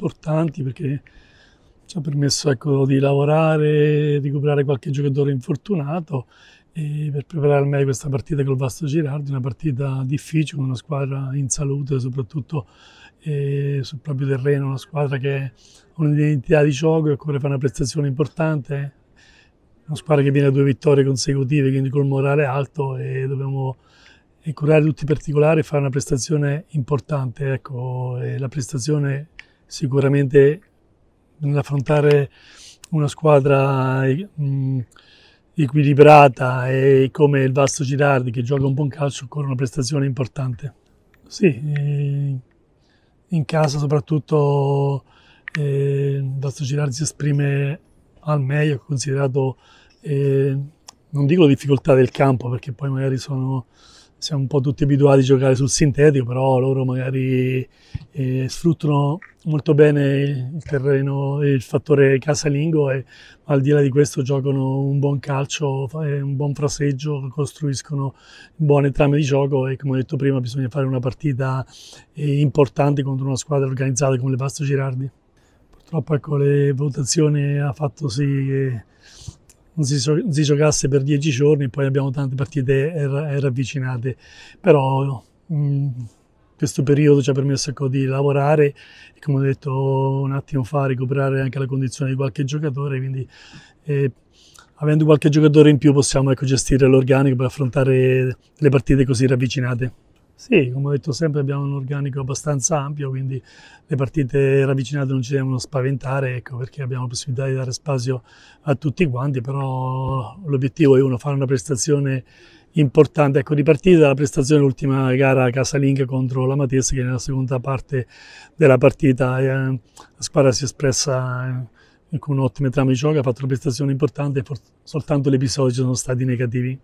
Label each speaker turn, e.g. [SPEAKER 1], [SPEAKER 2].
[SPEAKER 1] importanti perché ci ha permesso ecco, di lavorare, recuperare qualche giocatore infortunato e per preparare al meglio questa partita col Vasto Girardi, una partita difficile, con una squadra in salute, soprattutto eh, sul proprio terreno, una squadra che ha un'identità di gioco e che fare una prestazione importante, una squadra che viene a due vittorie consecutive, quindi col morale alto e dobbiamo curare tutti i particolari e fare una prestazione importante. Ecco, la prestazione sicuramente nell'affrontare una squadra eh, mh, equilibrata e come il Vasto Girardi che gioca un buon calcio occorre una prestazione importante. Sì, eh, in casa soprattutto eh, Vasto Girardi si esprime al meglio, considerato, eh, non dico le difficoltà del campo perché poi magari sono siamo un po' tutti abituati a giocare sul sintetico, però loro magari eh, sfruttano molto bene il terreno, e il fattore casalingo e al di là di questo giocano un buon calcio, eh, un buon fraseggio, costruiscono buone trame di gioco e come ho detto prima bisogna fare una partita eh, importante contro una squadra organizzata come le Pasto Girardi. Purtroppo ecco, le votazioni ha fatto sì che non si, non si giocasse per dieci giorni e poi abbiamo tante partite ravvicinate, però mh, mm, questo periodo ci ha permesso ecco, di lavorare e come ho detto un attimo fa recuperare anche la condizione di qualche giocatore, quindi eh, avendo qualche giocatore in più possiamo ecco, gestire l'organico per affrontare le partite così ravvicinate. Sì, come ho detto sempre abbiamo un organico abbastanza ampio, quindi le partite ravvicinate non ci devono spaventare, ecco, perché abbiamo la possibilità di dare spazio a tutti quanti, però l'obiettivo è uno, fare una prestazione importante. Ecco, ripartire dalla prestazione dell'ultima gara casalinga contro la Matese, che nella seconda parte della partita eh, la squadra si è espressa eh, con un ottimo trama di gioco, ha fatto una prestazione importante, soltanto gli episodi sono stati negativi.